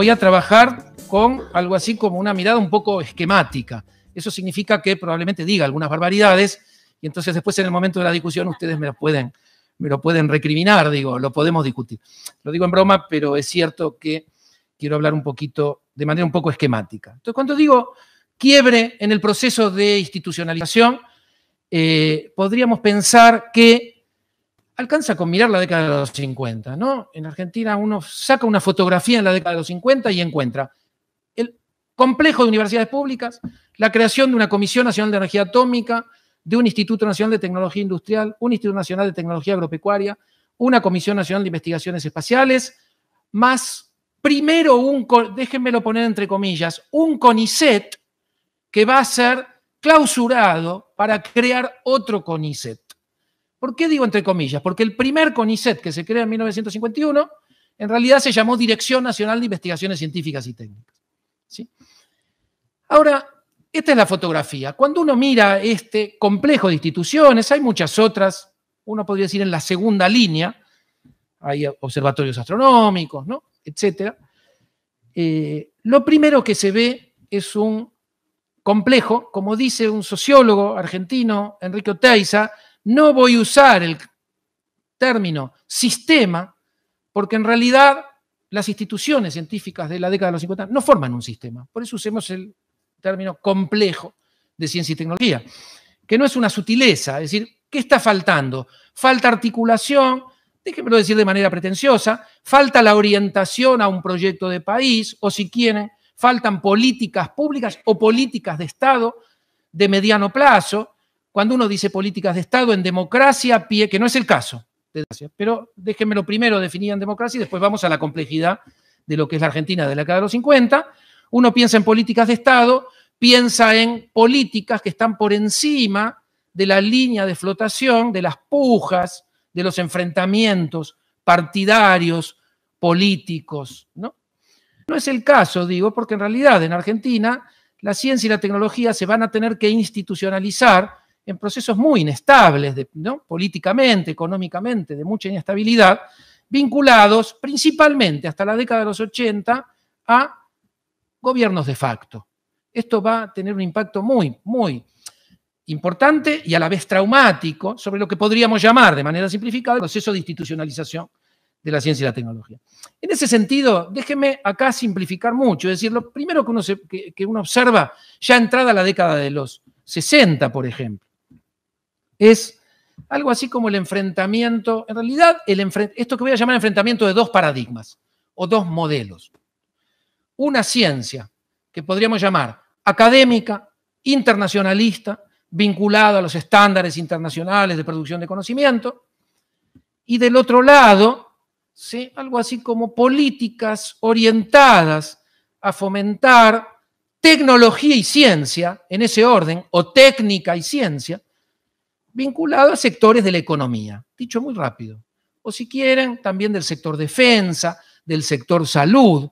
voy a trabajar con algo así como una mirada un poco esquemática. Eso significa que probablemente diga algunas barbaridades y entonces después en el momento de la discusión ustedes me lo pueden, me lo pueden recriminar, digo, lo podemos discutir. Lo digo en broma, pero es cierto que quiero hablar un poquito, de manera un poco esquemática. Entonces, cuando digo quiebre en el proceso de institucionalización, eh, podríamos pensar que alcanza con mirar la década de los 50, ¿no? En Argentina uno saca una fotografía en la década de los 50 y encuentra el complejo de universidades públicas, la creación de una Comisión Nacional de Energía Atómica, de un Instituto Nacional de Tecnología Industrial, un Instituto Nacional de Tecnología Agropecuaria, una Comisión Nacional de Investigaciones Espaciales, más primero un, déjenmelo poner entre comillas, un CONICET que va a ser clausurado para crear otro CONICET. ¿Por qué digo entre comillas? Porque el primer CONICET que se crea en 1951 en realidad se llamó Dirección Nacional de Investigaciones Científicas y Técnicas. Ahora, esta es la fotografía. Cuando uno mira este complejo de instituciones, hay muchas otras, uno podría decir en la segunda línea, hay observatorios astronómicos, ¿no? etcétera. Eh, lo primero que se ve es un complejo, como dice un sociólogo argentino, Enrique Oteiza, no voy a usar el término sistema porque en realidad las instituciones científicas de la década de los 50 no forman un sistema. Por eso usemos el término complejo de ciencia y tecnología, que no es una sutileza, es decir, ¿qué está faltando? Falta articulación, déjenmelo decir de manera pretenciosa, falta la orientación a un proyecto de país, o si quieren, faltan políticas públicas o políticas de Estado de mediano plazo, cuando uno dice políticas de Estado en democracia, pie, que no es el caso, pero déjenme lo primero definir en democracia y después vamos a la complejidad de lo que es la Argentina de la década de los 50. Uno piensa en políticas de Estado, piensa en políticas que están por encima de la línea de flotación, de las pujas, de los enfrentamientos partidarios, políticos, ¿no? No es el caso, digo, porque en realidad en Argentina la ciencia y la tecnología se van a tener que institucionalizar en procesos muy inestables, políticamente, económicamente, de mucha inestabilidad, vinculados principalmente hasta la década de los 80 a gobiernos de facto. Esto va a tener un impacto muy, muy importante y a la vez traumático sobre lo que podríamos llamar, de manera simplificada, el proceso de institucionalización de la ciencia y la tecnología. En ese sentido, déjeme acá simplificar mucho, es decir, lo primero que uno, que uno observa ya entrada la década de los 60, por ejemplo, es algo así como el enfrentamiento, en realidad, esto que voy a llamar enfrentamiento de dos paradigmas o dos modelos. Una ciencia que podríamos llamar académica, internacionalista, vinculada a los estándares internacionales de producción de conocimiento, y del otro lado, algo así como políticas orientadas a fomentar tecnología y ciencia, en ese orden, o técnica y ciencia, vinculado a sectores de la economía, dicho muy rápido. O si quieren, también del sector defensa, del sector salud.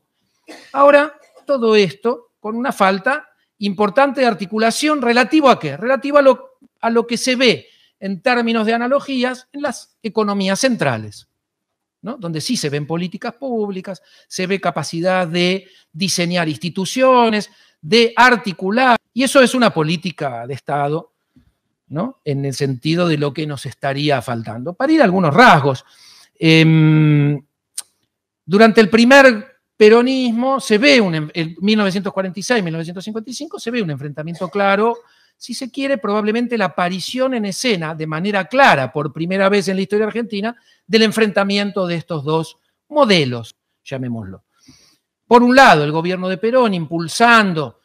Ahora, todo esto con una falta importante de articulación relativo a qué? Relativo a lo, a lo que se ve en términos de analogías en las economías centrales, donde sí se ven políticas públicas, se ve capacidad de diseñar instituciones, de articular, y eso es una política de Estado en el sentido de lo que nos estaría faltando. Para ir a algunos rasgos. Em, durante el primer peronismo se ve, en 1946-1955, se ve un enfrentamiento claro, si se quiere, probablemente la aparición en escena, de manera clara, por primera vez en la historia argentina, del enfrentamiento de estos dos modelos, llamémoslo. Por un lado, el gobierno de Perón impulsando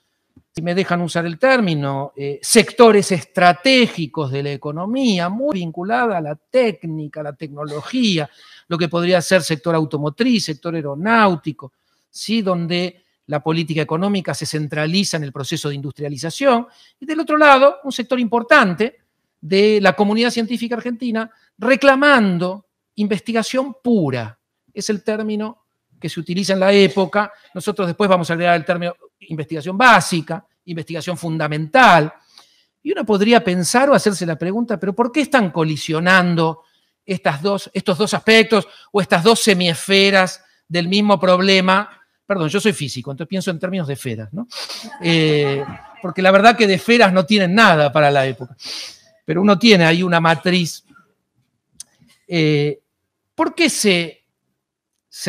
si me dejan usar el término, eh, sectores estratégicos de la economía, muy vinculada a la técnica, a la tecnología, lo que podría ser sector automotriz, sector aeronáutico, ¿sí? donde la política económica se centraliza en el proceso de industrialización, y del otro lado, un sector importante de la comunidad científica argentina reclamando investigación pura, es el término que se utiliza en la época. Nosotros después vamos a agregar el término investigación básica, investigación fundamental. Y uno podría pensar o hacerse la pregunta, pero ¿por qué están colisionando estos dos aspectos o estas dos semiesferas del mismo problema? Perdón, yo soy físico, entonces pienso en términos de esferas, ¿no? Eh, porque la verdad que de esferas no tienen nada para la época. Pero uno tiene ahí una matriz. Eh, ¿Por qué se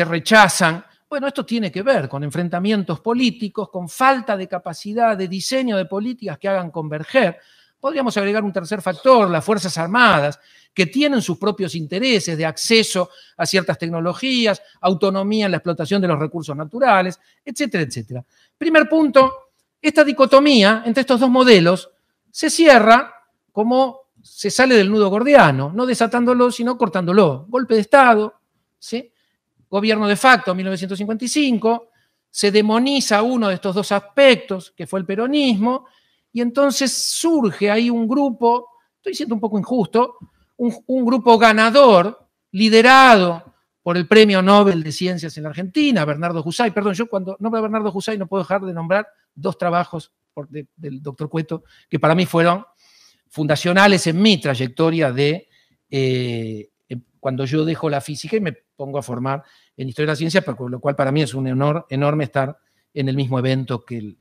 rechazan bueno, esto tiene que ver con enfrentamientos políticos, con falta de capacidad de diseño de políticas que hagan converger. Podríamos agregar un tercer factor, las Fuerzas Armadas, que tienen sus propios intereses de acceso a ciertas tecnologías, autonomía en la explotación de los recursos naturales, etcétera, etcétera. Primer punto, esta dicotomía entre estos dos modelos se cierra como se sale del nudo gordiano, no desatándolo, sino cortándolo. Golpe de Estado, ¿sí? gobierno de facto en 1955, se demoniza uno de estos dos aspectos, que fue el peronismo, y entonces surge ahí un grupo, estoy siendo un poco injusto, un, grupo ganador, liderado por el Premio Nobel de Ciencias en la Argentina, Bernardo Jusay. Perdón, yo cuando nombro a Bernardo Jusay no puedo dejar de nombrar dos trabajos del doctor Cueto que para mí fueron fundacionales en mi trayectoria de eh, cuando yo dejo la física y me pongo a formar en historia de la ciencia, por lo cual para mí es un honor enorme estar en el mismo evento que el,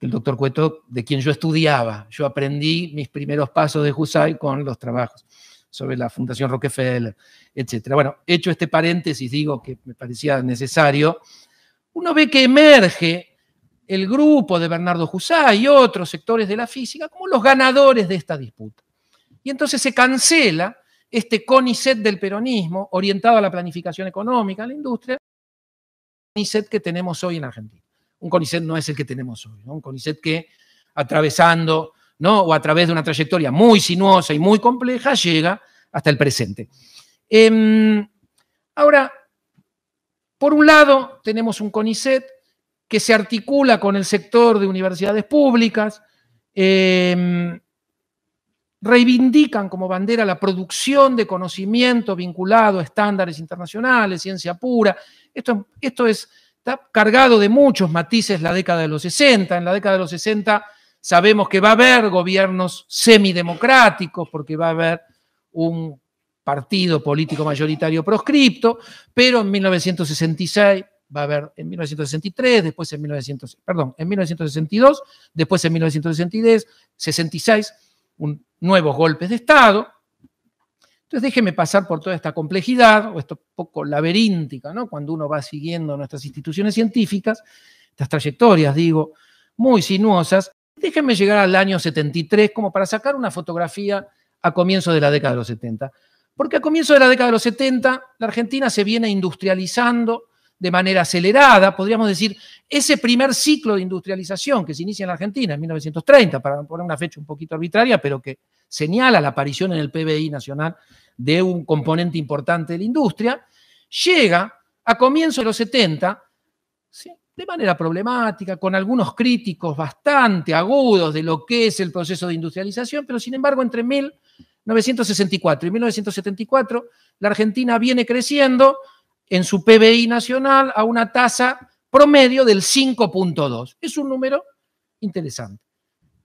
doctor Cueto, de quien yo estudiaba. Yo aprendí mis primeros pasos de Husay con los trabajos sobre la Fundación Rockefeller, etc. Bueno, hecho este paréntesis, digo que me parecía necesario, uno ve que emerge el grupo de Bernardo Husay y otros sectores de la física como los ganadores de esta disputa. Y entonces se cancela este CONICET del peronismo, orientado a la planificación económica, a la industria, el CONICET que tenemos hoy en Argentina. Un CONICET no es el que tenemos hoy, un CONICET que atravesando ¿no? o a través de una trayectoria muy sinuosa y muy compleja llega hasta el presente. Em, ahora, por un lado, tenemos un CONICET que se articula con el sector de universidades públicas, em, reivindican como bandera la producción de conocimiento vinculado a estándares internacionales, ciencia pura. Esto, esto es, está cargado de muchos matices la década de los 60. En la década de los 60 sabemos que va a haber gobiernos semidemocráticos porque va a haber un partido político mayoritario proscripto, pero en 1966 va a haber en 1963, después en 1900, perdón, en 1962, después en 1963, 66 un, nuevos golpes de Estado. Entonces déjeme pasar por toda esta complejidad o esto poco laberíntica, ¿no? Cuando uno va siguiendo nuestras instituciones científicas, estas trayectorias, digo, muy sinuosas, déjeme llegar al año 73 como para sacar una fotografía a comienzo de la década de los 70. Porque a comienzo de la década de los 70 la Argentina se viene industrializando de manera acelerada, podríamos decir, ese primer ciclo de industrialización que se inicia en la Argentina en 1930, para poner una fecha un poquito arbitraria, pero que señala la aparición en el PBI nacional de un componente importante de la industria, llega a comienzos de los 70, de manera problemática, con algunos críticos bastante agudos de lo que es el proceso de industrialización, pero sin embargo entre 1964 y 1974 la Argentina viene creciendo, en su PBI nacional a una tasa promedio del 5.2. Es un número interesante.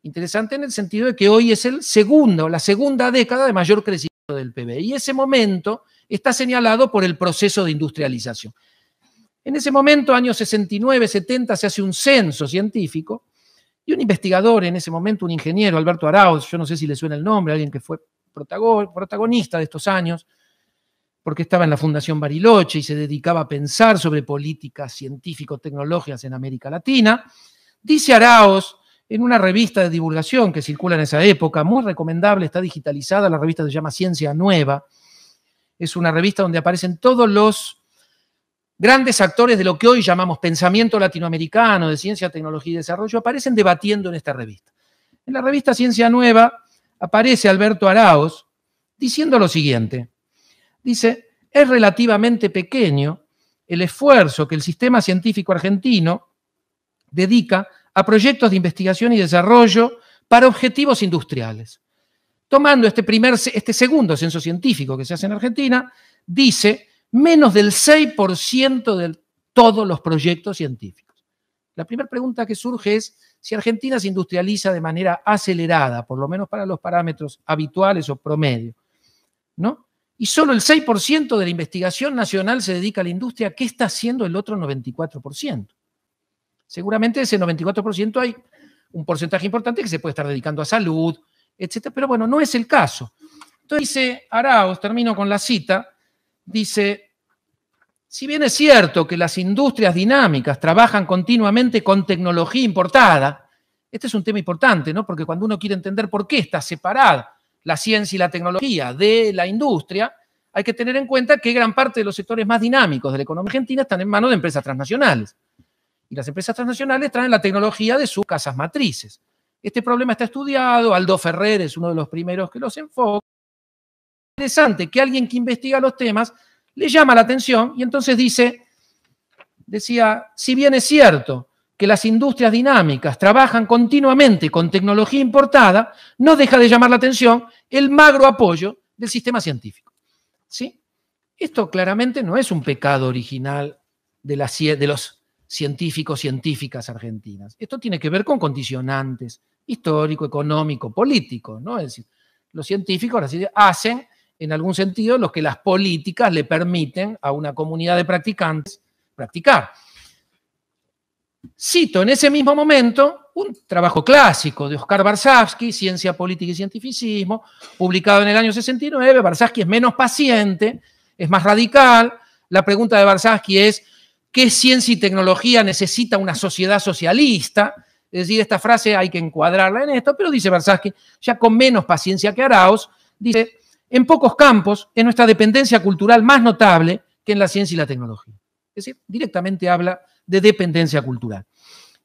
Interesante en el sentido de que hoy es el segundo, la segunda década de mayor crecimiento del PBI. Y ese momento está señalado por el proceso de industrialización. En ese momento, años 69, 70, se hace un censo científico y un investigador en ese momento, un ingeniero, Alberto Arauz, yo no sé si le suena el nombre, alguien que fue protagonista de estos años, porque estaba en la Fundación Bariloche y se dedicaba a pensar sobre políticas científico-tecnológicas en América Latina, dice Araos en una revista de divulgación que circula en esa época, muy recomendable, está digitalizada, la revista se llama Ciencia Nueva, es una revista donde aparecen todos los grandes actores de lo que hoy llamamos pensamiento latinoamericano, de ciencia, tecnología y desarrollo, aparecen debatiendo en esta revista. En la revista Ciencia Nueva aparece Alberto Araos diciendo lo siguiente, dice, es relativamente pequeño el esfuerzo que el sistema científico argentino dedica a proyectos de investigación y desarrollo para objetivos industriales. Tomando este, primer, este segundo censo científico que se hace en Argentina, dice menos del 6% de todos los proyectos científicos. La primera pregunta que surge es si Argentina se industrializa de manera acelerada, por lo menos para los parámetros habituales o promedio, ¿no? Y solo el 6% de la investigación nacional se dedica a la industria. ¿Qué está haciendo el otro 94%? Seguramente ese 94% hay un porcentaje importante que se puede estar dedicando a salud, etc. pero bueno, no es el caso. Entonces dice Araos, termino con la cita, dice, si bien es cierto que las industrias dinámicas trabajan continuamente con tecnología importada, este es un tema importante, ¿no? Porque cuando uno quiere entender por qué está separada la ciencia y la tecnología, de la industria, hay que tener en cuenta que gran parte de los sectores más dinámicos de la economía argentina están en manos de empresas transnacionales. Y las empresas transnacionales traen la tecnología de sus casas matrices. Este problema está estudiado, Aldo Ferrer es uno de los primeros que los enfoca. Es Interesante que alguien que investiga los temas le llama la atención y entonces dice, decía, si bien es cierto que las industrias dinámicas trabajan continuamente con tecnología importada, no deja de llamar la atención el magro apoyo del sistema científico. ¿Sí? Esto claramente no es un pecado original de, los científicos, científicas argentinas. Esto tiene que ver con condicionantes histórico, económico, político. ¿no? Es decir, los científicos hacen, en algún sentido, lo que las políticas le permiten a una comunidad de practicantes practicar. Cito en ese mismo momento un trabajo clásico de Oscar Barsavsky, Ciencia Política y Cientificismo, publicado en el año 69. Barsavsky es menos paciente, es más radical. La pregunta de Barsavsky es, ¿qué ciencia y tecnología necesita una sociedad socialista? Es decir, esta frase hay que encuadrarla en esto, pero dice Barsavsky, ya con menos paciencia que Arauz, dice, en pocos campos es nuestra dependencia cultural más notable que en la ciencia y la tecnología. Es decir, directamente habla de dependencia cultural.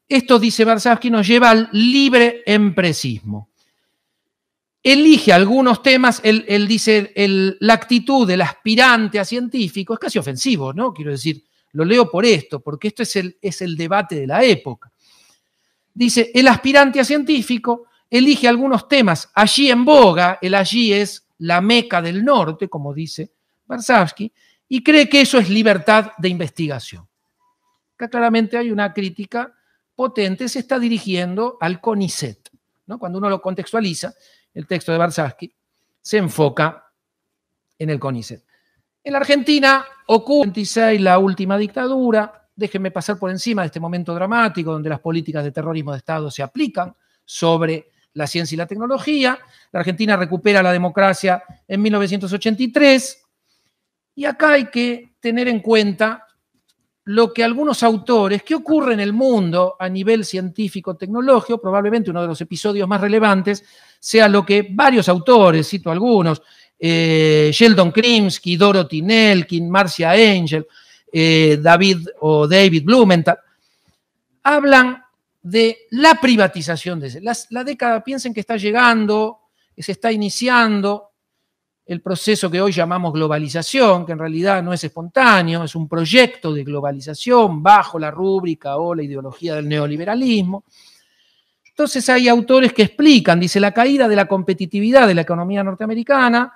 Esto, dice Barsavsky, nos lleva al libre empresismo. Elige algunos temas, él, dice, la actitud del aspirante a científico es casi ofensivo, ¿no? Quiero decir, lo leo por esto, porque esto es el, es el debate de la época. Dice, el aspirante a científico elige algunos temas allí en boga, el allí es la meca del norte, como dice Barsavsky, y cree que eso es libertad de investigación que claramente hay una crítica potente, se está dirigiendo al CONICET. ¿no? Cuando uno lo contextualiza, el texto de barsaski se enfoca en el CONICET. En la Argentina ocurre 26 la última dictadura. Déjenme pasar por encima de este momento dramático donde las políticas de terrorismo de Estado se aplican sobre la ciencia y la tecnología. La Argentina recupera la democracia en 1983. Y acá hay que tener en cuenta lo que algunos autores, qué ocurre en el mundo a nivel científico-tecnológico, probablemente uno de los episodios más relevantes sea lo que varios autores, cito algunos, eh, Sheldon Krimsky, Dorothy Nelkin, Marcia Angel, eh, David o David Blumenthal, hablan de la privatización de La, la década, piensen que está llegando, que se está iniciando, el proceso que hoy llamamos globalización, que en realidad no es espontáneo, es un proyecto de globalización bajo la rúbrica o la ideología del neoliberalismo. Entonces hay autores que explican, dice, la caída de la competitividad de la economía norteamericana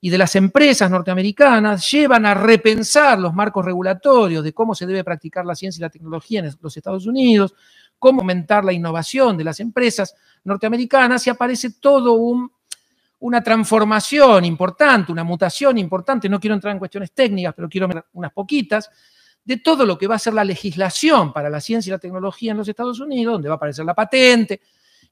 y de las empresas norteamericanas llevan a repensar los marcos regulatorios de cómo se debe practicar la ciencia y la tecnología en los Estados Unidos, cómo aumentar la innovación de las empresas norteamericanas y aparece todo un una transformación importante, una mutación importante, no quiero entrar en cuestiones técnicas, pero quiero unas poquitas, de todo lo que va a ser la legislación para la ciencia y la tecnología en los Estados Unidos, donde va a aparecer la patente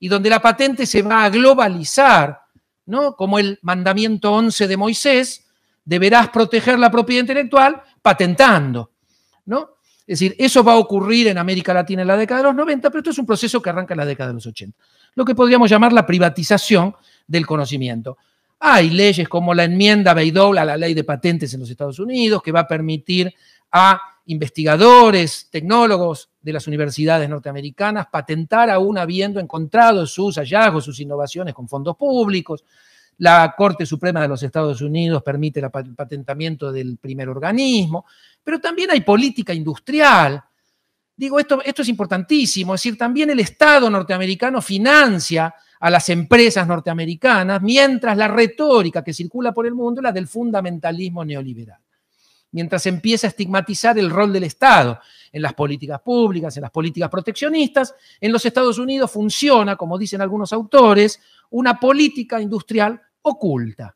y donde la patente se va a globalizar, ¿no? Como el mandamiento 11 de Moisés, deberás proteger la propiedad intelectual patentando, ¿no? Es decir, eso va a ocurrir en América Latina en la década de los 90, pero esto es un proceso que arranca en la década de los 80. Lo que podríamos llamar la privatización del conocimiento. Hay leyes como la enmienda Baydoll a la ley de patentes en los Estados Unidos, que va a permitir a investigadores, tecnólogos de las universidades norteamericanas patentar aún habiendo encontrado sus hallazgos, sus innovaciones con fondos públicos. La Corte Suprema de los Estados Unidos permite el patentamiento del primer organismo, pero también hay política industrial. Digo, esto, esto es importantísimo, es decir, también el Estado norteamericano financia a las empresas norteamericanas, mientras la retórica que circula por el mundo es la del fundamentalismo neoliberal. Mientras empieza a estigmatizar el rol del Estado en las políticas públicas, en las políticas proteccionistas, en los Estados Unidos funciona, como dicen algunos autores, una política industrial oculta.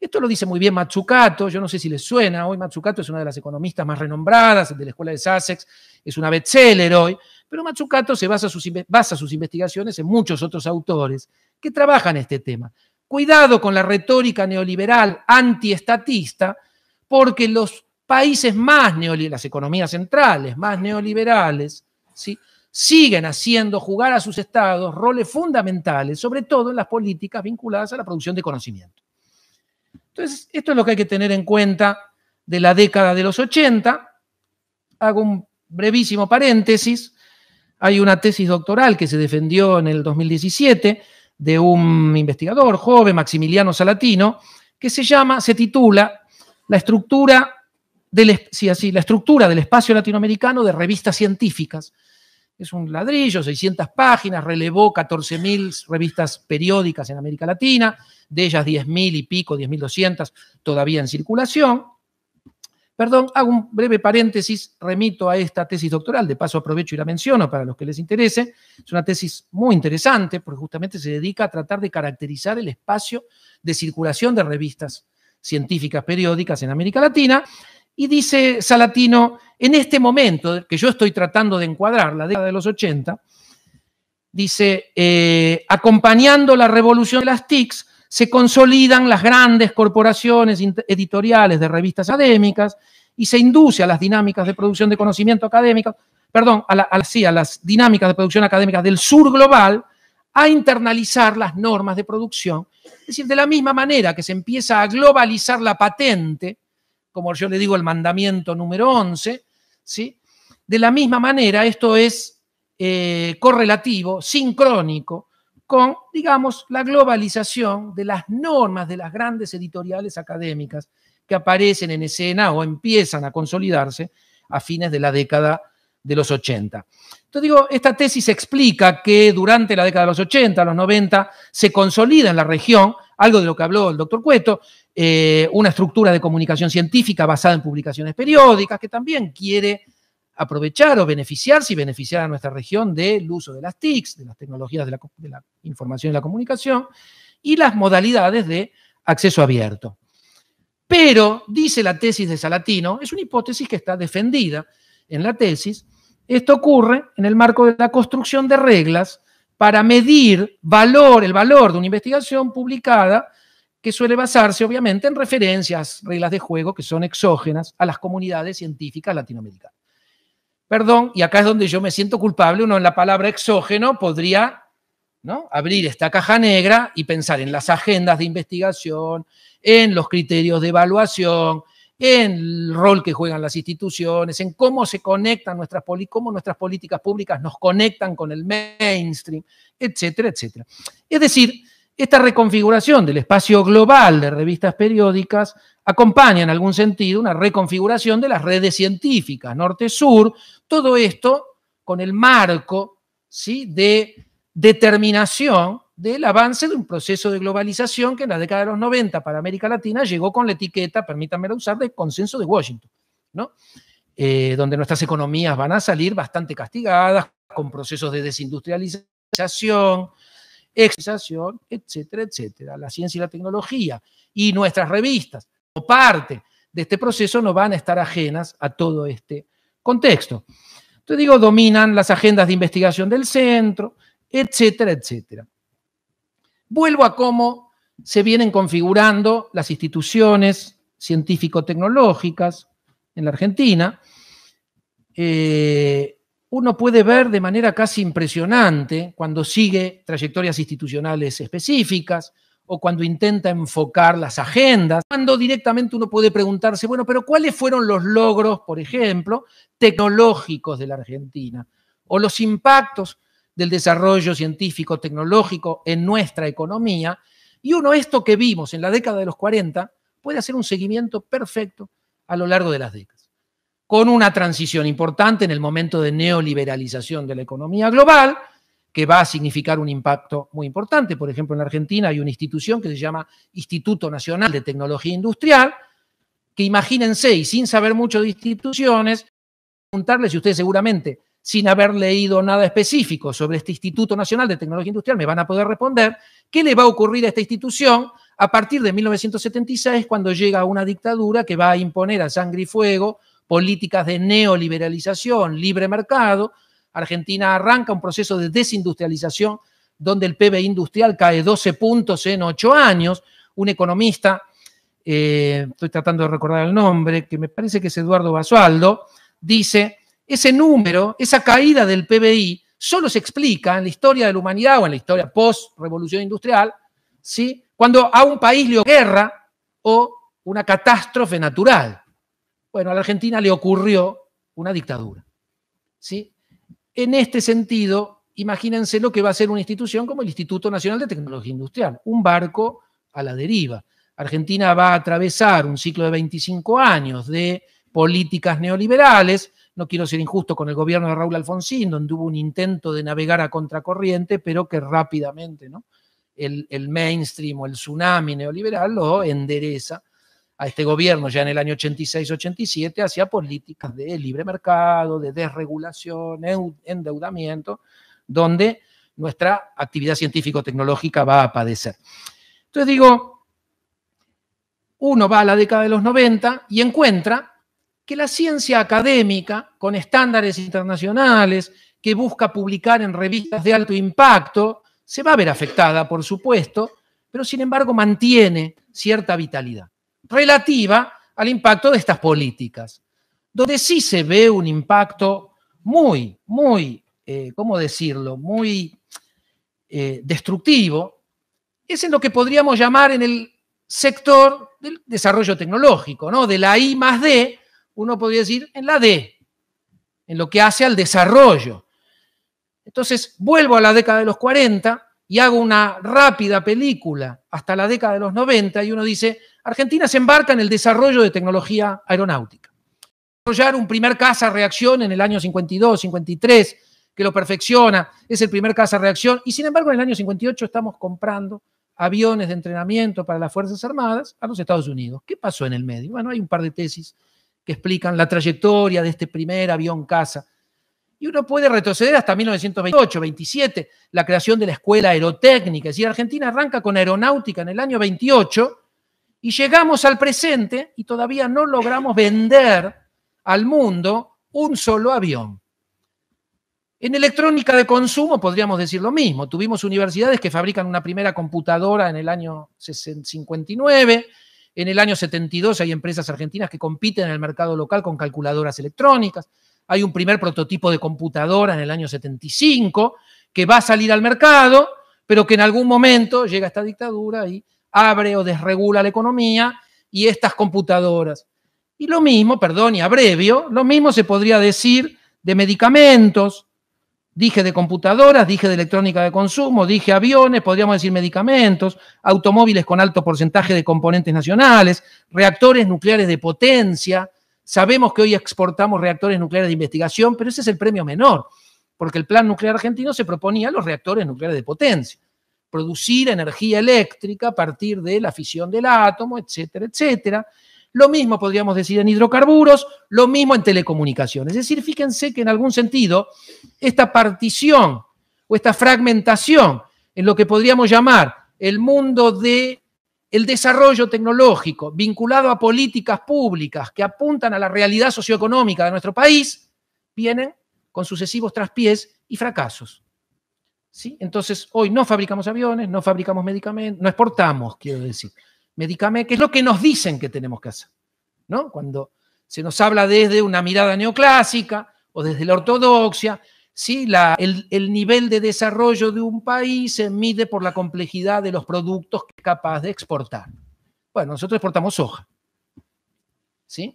Esto lo dice muy bien Matsukato, yo no sé si les suena, hoy Matsukato es una de las economistas más renombradas de la escuela de Sussex, es una bestseller hoy, pero Matsukato se basa sus, investigaciones en muchos otros autores que trabajan este tema. Cuidado con la retórica neoliberal antiestatista, porque los países más neoliberales, las economías centrales más neoliberales, siguen haciendo jugar a sus estados roles fundamentales, sobre todo en las políticas vinculadas a la producción de conocimiento. Entonces, esto es lo que hay que tener en cuenta de la década de los 80. Hago un brevísimo paréntesis. Hay una tesis doctoral que se defendió en el 2017 de un investigador joven, Maximiliano Salatino, que se llama, se titula La estructura del, así, la estructura del espacio latinoamericano de revistas científicas. Es un ladrillo, 600 páginas, relevó 14.000 revistas periódicas en América Latina, de ellas 10.000 y pico, 10.200 todavía en circulación. Perdón, hago un breve paréntesis, remito a esta tesis doctoral, de paso aprovecho y la menciono para los que les interese. Es una tesis muy interesante porque justamente se dedica a tratar de caracterizar el espacio de circulación de revistas científicas periódicas en América Latina. Y dice Salatino, en este momento, que yo estoy tratando de encuadrar la década de los 80, dice, eh, acompañando la revolución de las TICs, se consolidan las grandes corporaciones editoriales de revistas académicas y se induce a las dinámicas de producción de conocimiento académico, perdón, a, las dinámicas de producción académica del sur global a internalizar las normas de producción. Es decir, de la misma manera que se empieza a globalizar la patente, como yo le digo el mandamiento número 11, ¿sí? de la misma manera esto es eh, correlativo, sincrónico con, digamos, la globalización de las normas de las grandes editoriales académicas que aparecen en escena o empiezan a consolidarse a fines de la década de los 80. Entonces digo, esta tesis explica que durante la década de los 80, los 90, se consolida en la región, algo de lo que habló el doctor Cueto, eh, una estructura de comunicación científica basada en publicaciones periódicas que también quiere aprovechar o beneficiarse y beneficiar a nuestra región del uso de las TICs, de las tecnologías de la información y la comunicación, y las modalidades de acceso abierto. Pero, dice la tesis de Salatino, es una hipótesis que está defendida en la tesis, esto ocurre en el marco de la construcción de reglas para medir valor, el valor de una investigación publicada que suele basarse obviamente en referencias, reglas de juego que son exógenas a las comunidades científicas latinoamericanas. Perdón, y acá es donde yo me siento culpable, uno en la palabra exógeno podría Abrir esta caja negra y pensar en las agendas de investigación, en los criterios de evaluación, en el rol que juegan las instituciones, en cómo se conectan nuestras, cómo nuestras políticas públicas nos conectan con el mainstream, etcétera, etcétera. Es decir, esta reconfiguración del espacio global de revistas periódicas acompaña en algún sentido una reconfiguración de las redes científicas norte-sur, todo esto con el marco ¿sí? de determinación del avance de un proceso de globalización que en la década de los 90 para América Latina llegó con la etiqueta, permítanme usar, de consenso de Washington, ¿no? Eh, donde nuestras economías van a salir bastante castigadas, con procesos de desindustrialización, exalización, etcétera, etcétera. La ciencia y la tecnología y nuestras revistas, como parte de este proceso, no van a estar ajenas a todo este contexto. Entonces digo, dominan las agendas de investigación del centro, etcétera, etcétera. Vuelvo a cómo se vienen configurando las instituciones científico-tecnológicas en la Argentina. Eh, uno puede ver de manera casi impresionante cuando sigue trayectorias institucionales específicas o cuando intenta enfocar las agendas, cuando directamente uno puede preguntarse, bueno, pero ¿cuáles fueron los logros, por ejemplo, tecnológicos de la Argentina? O los impactos del desarrollo científico, tecnológico en nuestra economía. Y uno, esto que vimos en la década de los 40, puede hacer un seguimiento perfecto a lo largo de las décadas, con una transición importante en el momento de neoliberalización de la economía global, que va a significar un impacto muy importante. Por ejemplo, en la Argentina hay una institución que se llama Instituto Nacional de Tecnología Industrial, que imagínense, y sin saber mucho de instituciones, preguntarle si ustedes seguramente sin haber leído nada específico sobre este Instituto Nacional de Tecnología Industrial, me van a poder responder qué le va a ocurrir a esta institución a partir de 1976, cuando llega una dictadura que va a imponer a sangre y fuego políticas de neoliberalización, libre mercado. Argentina arranca un proceso de desindustrialización donde el PBI industrial cae 12 puntos en 8 años. Un economista, eh, estoy tratando de recordar el nombre, que me parece que es Eduardo Basualdo, dice ese número, esa caída del PBI, solo se explica en la historia de la humanidad o en la historia post-revolución industrial, ¿sí? cuando a un país le guerra o una catástrofe natural. Bueno, a la Argentina le ocurrió una dictadura. ¿sí? En este sentido, imagínense lo que va a ser una institución como el Instituto Nacional de Tecnología Industrial, un barco a la deriva. Argentina va a atravesar un ciclo de 25 años de políticas neoliberales, no quiero ser injusto con el gobierno de Raúl Alfonsín, donde hubo un intento de navegar a contracorriente, pero que rápidamente ¿no? el, el mainstream o el tsunami neoliberal lo endereza a este gobierno ya en el año 86-87 hacia políticas de libre mercado, de desregulación, endeudamiento, donde nuestra actividad científico-tecnológica va a padecer. Entonces digo, uno va a la década de los 90 y encuentra que la ciencia académica, con estándares internacionales, que busca publicar en revistas de alto impacto, se va a ver afectada, por supuesto, pero sin embargo mantiene cierta vitalidad relativa al impacto de estas políticas, donde sí se ve un impacto muy, muy, eh, ¿cómo decirlo?, muy eh, destructivo, es en lo que podríamos llamar en el sector del desarrollo tecnológico, ¿no? De la I más D, uno podría decir, en la D, en lo que hace al desarrollo. Entonces, vuelvo a la década de los 40 y hago una rápida película hasta la década de los 90 y uno dice, Argentina se embarca en el desarrollo de tecnología aeronáutica. Desarrollar un primer caza reacción en el año 52, 53, que lo perfecciona, es el primer caza reacción y sin embargo en el año 58 estamos comprando aviones de entrenamiento para las Fuerzas Armadas a los Estados Unidos. ¿Qué pasó en el medio? Bueno, hay un par de tesis que explican la trayectoria de este primer avión casa Y uno puede retroceder hasta 1928, 27, la creación de la Escuela Aerotécnica. Es decir, Argentina arranca con aeronáutica en el año 28 y llegamos al presente y todavía no logramos vender al mundo un solo avión. En electrónica de consumo podríamos decir lo mismo. Tuvimos universidades que fabrican una primera computadora en el año 59 en el año 72 hay empresas argentinas que compiten en el mercado local con calculadoras electrónicas. Hay un primer prototipo de computadora en el año 75 que va a salir al mercado, pero que en algún momento llega esta dictadura y abre o desregula la economía y estas computadoras. Y lo mismo, perdón, y abrevio, lo mismo se podría decir de medicamentos, Dije de computadoras, dije de electrónica de consumo, dije aviones, podríamos decir medicamentos, automóviles con alto porcentaje de componentes nacionales, reactores nucleares de potencia. Sabemos que hoy exportamos reactores nucleares de investigación, pero ese es el premio menor, porque el plan nuclear argentino se proponía los reactores nucleares de potencia, producir energía eléctrica a partir de la fisión del átomo, etcétera, etcétera. Lo mismo podríamos decir en hidrocarburos, lo mismo en telecomunicaciones. Es decir, fíjense que en algún sentido esta partición o esta fragmentación en lo que podríamos llamar el mundo de el desarrollo tecnológico vinculado a políticas públicas que apuntan a la realidad socioeconómica de nuestro país, vienen con sucesivos traspiés y fracasos. ¿Sí? Entonces, hoy no fabricamos aviones, no fabricamos medicamentos, no exportamos, quiero decir medícame, que es lo que nos dicen que tenemos que hacer. ¿no? Cuando se nos habla desde una mirada neoclásica o desde la ortodoxia, ¿sí? el, nivel de desarrollo de un país se mide por la complejidad de los productos que es capaz de exportar. Bueno, nosotros exportamos soja. ¿sí?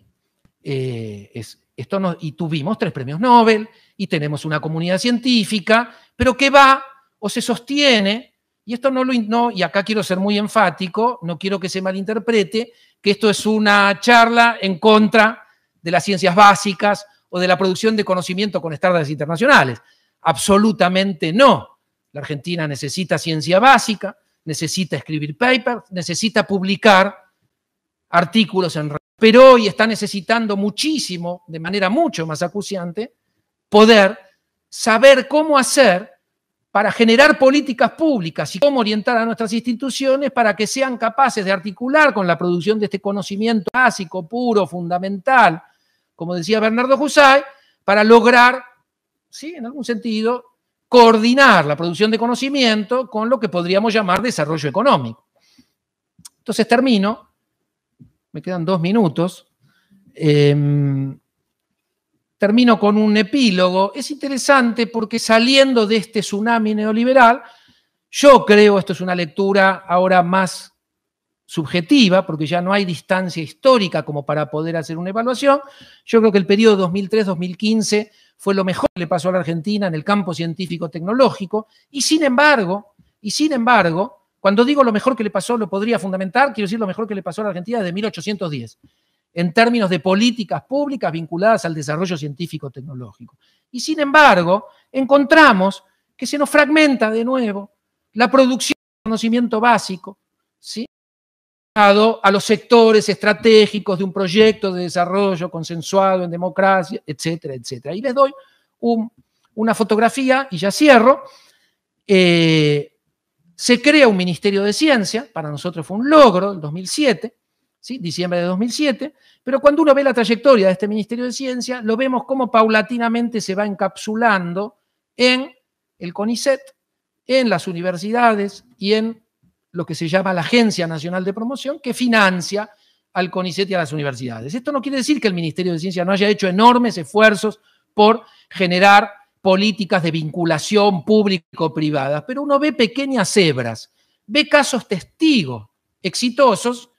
Eh, esto y tuvimos tres premios Nobel y tenemos una comunidad científica, pero que va o se sostiene y esto no lo, no, y acá quiero ser muy enfático, no quiero que se malinterprete, que esto es una charla en contra de las ciencias básicas o de la producción de conocimiento con estándares internacionales. Absolutamente no. La Argentina necesita ciencia básica, necesita escribir papers, necesita publicar artículos en pero hoy está necesitando muchísimo, de manera mucho más acuciante, poder saber cómo hacer para generar políticas públicas y cómo orientar a nuestras instituciones para que sean capaces de articular con la producción de este conocimiento básico, puro, fundamental, como decía Bernardo Jusay, para lograr, ¿sí? en algún sentido, coordinar la producción de conocimiento con lo que podríamos llamar desarrollo económico. Entonces termino, me quedan dos minutos. Em, termino con un epílogo, es interesante porque saliendo de este tsunami neoliberal, yo creo, esto es una lectura ahora más subjetiva, porque ya no hay distancia histórica como para poder hacer una evaluación, yo creo que el periodo 2003-2015 fue lo mejor que le pasó a la Argentina en el campo científico-tecnológico, y sin embargo, y sin embargo, cuando digo lo mejor que le pasó, lo podría fundamentar, quiero decir lo mejor que le pasó a la Argentina desde 1810 en términos de políticas públicas vinculadas al desarrollo científico-tecnológico. Y sin embargo, encontramos que se nos fragmenta de nuevo la producción de conocimiento básico, ¿sí? a los sectores estratégicos de un proyecto de desarrollo consensuado en democracia, etcétera, etcétera. Y les doy una fotografía, y ya cierro. Eh, se crea un Ministerio de Ciencia, para nosotros fue un logro, en 2007, diciembre de 2007, pero cuando uno ve la trayectoria de este Ministerio de Ciencia, lo vemos como paulatinamente se va encapsulando en el CONICET, en las universidades y en lo que se llama la Agencia Nacional de Promoción, que financia al CONICET y a las universidades. Esto no quiere decir que el Ministerio de Ciencia no haya hecho enormes esfuerzos por generar políticas de vinculación público-privada, pero uno ve pequeñas hebras, ve casos testigos exitosos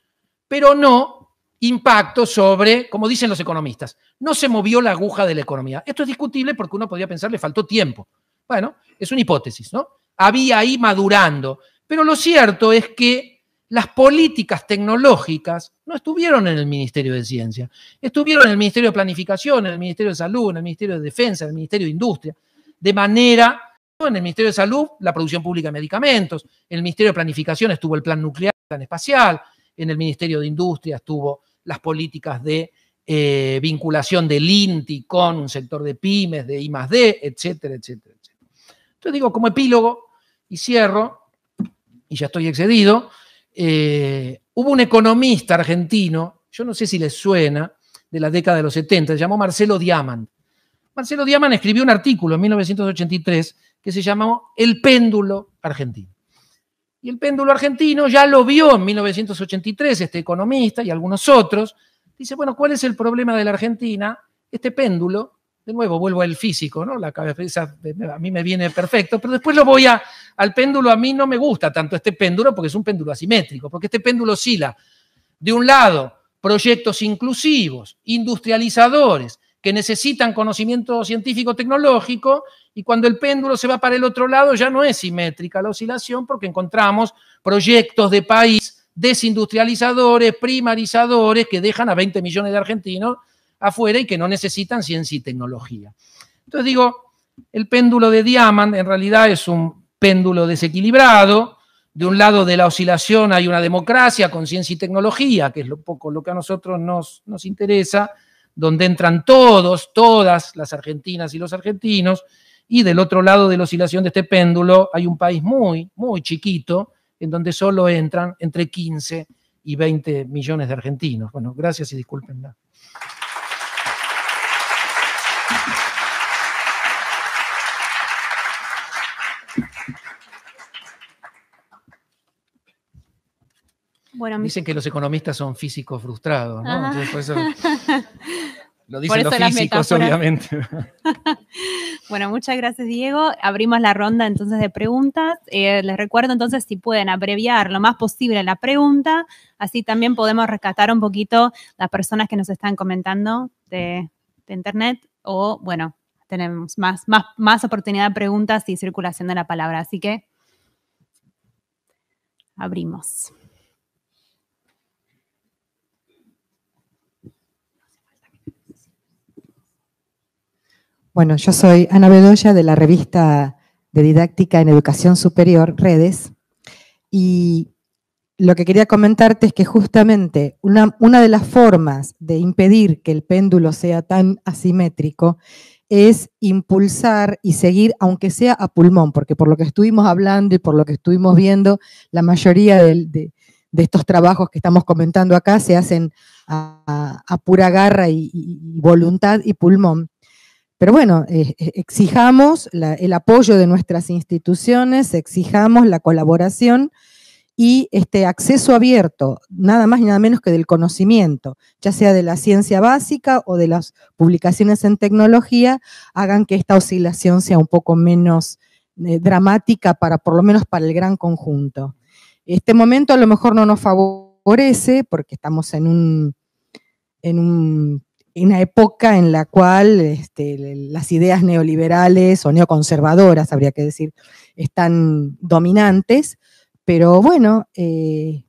pero no impacto sobre, como dicen los economistas, no se movió la aguja de la economía. Esto es discutible porque uno podría pensar le faltó tiempo. Bueno, es una hipótesis, ¿no? Había ahí madurando, pero lo cierto es que las políticas tecnológicas no estuvieron en el Ministerio de Ciencia, estuvieron en el Ministerio de Planificación, en el Ministerio de Salud, en el Ministerio de Defensa, en el Ministerio de Industria, de manera, en el Ministerio de Salud, la producción pública de medicamentos, en el Ministerio de Planificación estuvo el plan nuclear, el plan espacial, en el Ministerio de Industria, estuvo las políticas de eh, vinculación del INTI con un sector de pymes, de I D, etcétera, etcétera, etcétera. Entonces digo, como epílogo, y cierro, y ya estoy excedido, eh, hubo un economista argentino, yo no sé si les suena, de la década de los 70, se llamó Marcelo Diamant. Marcelo Diamant escribió un artículo en 1983 que se llamó El péndulo argentino. Y el péndulo argentino ya lo vio en 1983, este economista y algunos otros. Dice, bueno, ¿cuál es el problema de la Argentina? Este péndulo, de nuevo vuelvo al físico, ¿no? La cabeza a mí me viene perfecto, pero después lo voy a, al péndulo. A mí no me gusta tanto este péndulo porque es un péndulo asimétrico, porque este péndulo oscila. De un lado, proyectos inclusivos, industrializadores, que necesitan conocimiento científico-tecnológico, y cuando el péndulo se va para el otro lado ya no es simétrica la oscilación porque encontramos proyectos de país desindustrializadores, primarizadores que dejan a 20 millones de argentinos afuera y que no necesitan ciencia y tecnología. Entonces digo, el péndulo de Diamant en realidad es un péndulo desequilibrado. De un lado de la oscilación hay una democracia con ciencia y tecnología, que es lo poco lo que a nosotros nos, nos interesa, donde entran todos, todas las argentinas y los argentinos, y del otro lado de la oscilación de este péndulo hay un país muy, muy chiquito, en donde solo entran entre 15 y 20 millones de argentinos. Bueno, gracias y discúlpenla. dicen que los economistas son físicos frustrados, ¿no? Ah. lo dicen los físicos, obviamente. Bueno, muchas gracias, Diego. Abrimos la ronda entonces de preguntas. Eh, les recuerdo entonces si pueden abreviar lo más posible la pregunta, así también podemos rescatar un poquito las personas que nos están comentando de, internet o, bueno, tenemos más oportunidad de preguntas y circulación de la palabra. Así que abrimos. Bueno, yo soy Ana Bedoya de la revista de didáctica en educación superior, redes, y lo que quería comentarte es que justamente una, de las formas de impedir que el péndulo sea tan asimétrico es impulsar y seguir, aunque sea a pulmón, porque por lo que estuvimos hablando y por lo que estuvimos viendo, la mayoría de, estos trabajos que estamos comentando acá se hacen a, pura garra y voluntad y pulmón. Pero bueno, eh, eh, exijamos el apoyo de nuestras instituciones, exijamos la colaboración y este acceso abierto, nada más y nada menos que del conocimiento, ya sea de la ciencia básica o de las publicaciones en tecnología, hagan que esta oscilación sea un poco menos eh, dramática para, por lo menos para el gran conjunto. Este momento a lo mejor no nos favorece porque estamos en un, en un en una época en la cual este, las ideas neoliberales o neoconservadoras, habría que decir, están dominantes, pero bueno, eh,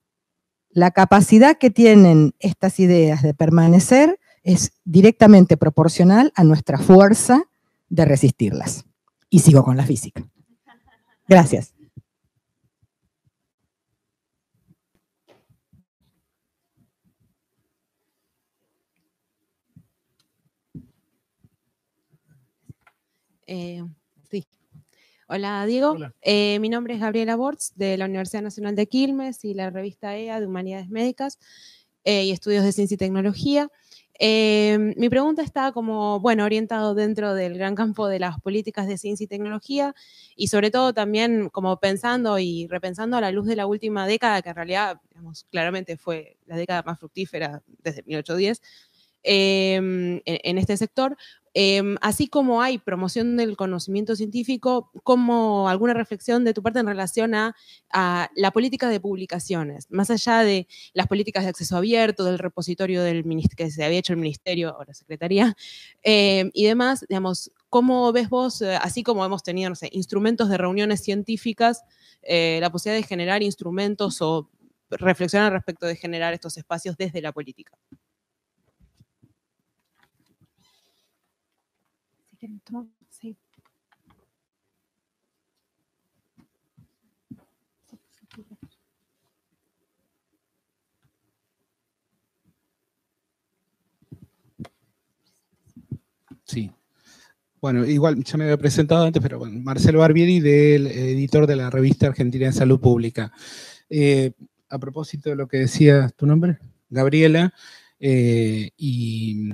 la capacidad que tienen estas ideas de permanecer es directamente proporcional a nuestra fuerza de resistirlas. Y sigo con la física. Gracias. Eh, Hola, Diego. Eh, mi nombre es Gabriela Bortz, de la Universidad Nacional de Quilmes y la revista EA de Humanidades Médicas eh, y Estudios de Ciencia y Tecnología. mi pregunta está como, bueno, orientado dentro del gran campo de las políticas de ciencia y tecnología y sobre todo también como pensando y repensando a la luz de la última década, que en realidad, claramente fue la década más fructífera desde 1810, Em, en, este sector, em, así como hay promoción del conocimiento científico, como alguna reflexión de tu parte en relación a, la política de publicaciones, más allá de las políticas de acceso abierto, del repositorio del que se había hecho el ministerio o la secretaría em, y demás, digamos, ¿cómo ves vos, eh, así como hemos tenido, instrumentos de reuniones científicas, eh, la posibilidad de generar instrumentos o reflexionar respecto de generar estos espacios desde la política? Sí. Bueno, igual ya me había presentado antes, pero bueno, Marcelo Barbieri, del editor de la revista Argentina en Salud Pública. Eh, a propósito de lo que decías, tu nombre, Gabriela, eh, y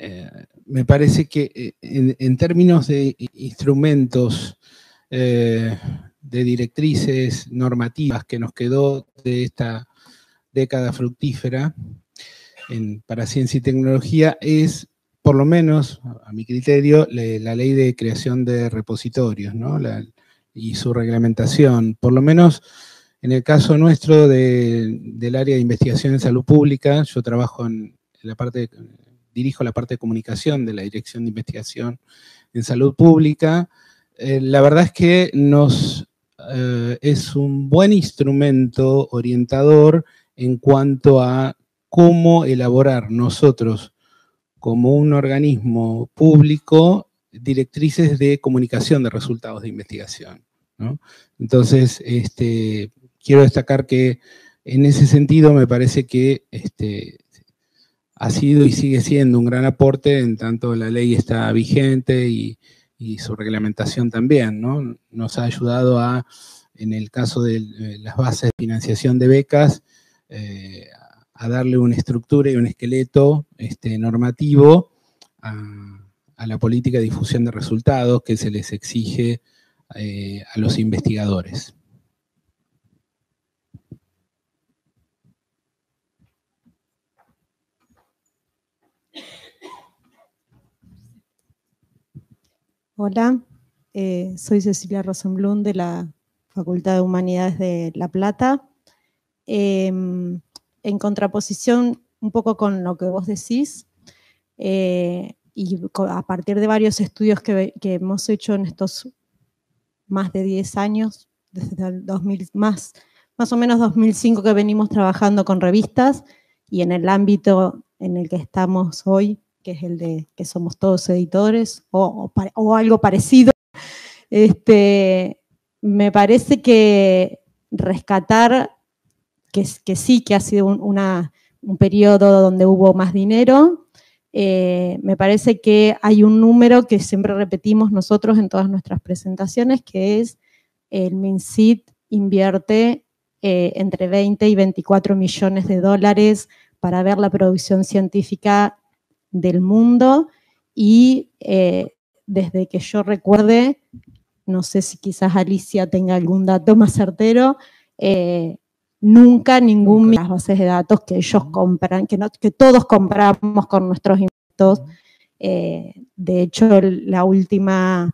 eh, me parece que eh, en, términos de instrumentos, eh, de directrices normativas que nos quedó de esta década fructífera en, para ciencia y tecnología es, por lo menos, a mi criterio, la ley de creación de repositorios y su reglamentación. Por lo menos en el caso nuestro del área de investigación en salud pública, yo trabajo en la parte de dirijo la parte de comunicación de la Dirección de Investigación en Salud Pública, eh, la verdad es que nos eh, es un buen instrumento orientador en cuanto a cómo elaborar nosotros como un organismo público directrices de comunicación de resultados de investigación. Entonces, este, quiero destacar que en ese sentido me parece que este, ha sido y sigue siendo un gran aporte en tanto la ley está vigente y, su reglamentación también, ¿no? Nos ha ayudado a, en el caso de eh, las bases de financiación de becas, eh, a darle una estructura y un esqueleto este, normativo a, la política de difusión de resultados que se les exige eh, a los investigadores. Hola, eh, soy Cecilia Rosenblum de la Facultad de Humanidades de La Plata. Em, en contraposición un poco con lo que vos decís, eh, y a partir de varios estudios que, hemos hecho en estos más de 10 años, desde 2000, más, más o menos 2005 que venimos trabajando con revistas y en el ámbito en el que estamos hoy, que es el de que somos todos editores o, algo parecido. Este, me parece que rescatar que, que sí, que ha sido un, periodo donde hubo más dinero, eh, me parece que hay un número que siempre repetimos nosotros en todas nuestras presentaciones, que es el MinSit invierte eh, entre 20 y 24 millones de dólares para ver la producción científica del mundo y eh, desde que yo recuerde, no sé si quizás Alicia tenga algún dato más certero, eh, nunca ningún de las bases de datos que ellos compran, que, todos compramos con nuestros impuestos. Eh, de hecho, la última,